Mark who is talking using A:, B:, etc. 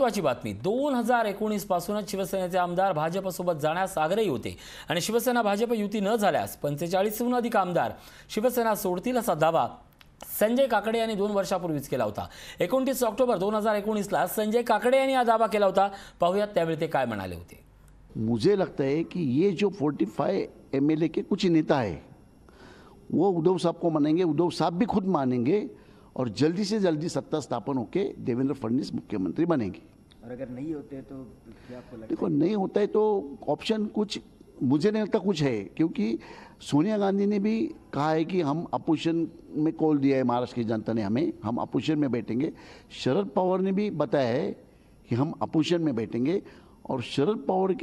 A: महत्वाची बातमी दोन हजार पासूनच शिवसेनेचे आमदार भाजपसोबत जाण्यास आग्रही होते आणि शिवसेना भाजप युती न झाल्यास पंचेचाळीसहून अधिक आमदार शिवसेना सोडतील असा दावा संजय काकडे यांनी दोन वर्षापूर्वीच केला होता एकोणतीस ऑक्टोबर दोन हजार एकोणीसला संजय काकडे यांनी हा दावा केला होता पाहूयात त्यावेळी ते काय म्हणाले होते
B: मुझे लगता है कि ये जो 45 ए के कुछ नेता है वो उद्धव साहब को मानेंगे उद्धव साहब भी खुद मानेंगे और जल्दी से जल्दी सत्ता स्थापन होकर देवेंद्र फडणवीस मुख्यमंत्री बनेंगे
C: और अगर नहीं होते तो क्या आपको लगता देखो नहीं
B: होता है तो ऑप्शन कुछ मुझे नहीं लगता कुछ है क्योंकि सोनिया गांधी ने भी कहा है कि हम अपोजिशन में कॉल दिया है महाराष्ट्र की जनता ने हमें हम अपोजिशन में बैठेंगे शरद पवार ने भी बताया है कि हम अपोजिशन में बैठेंगे और शरद पवार के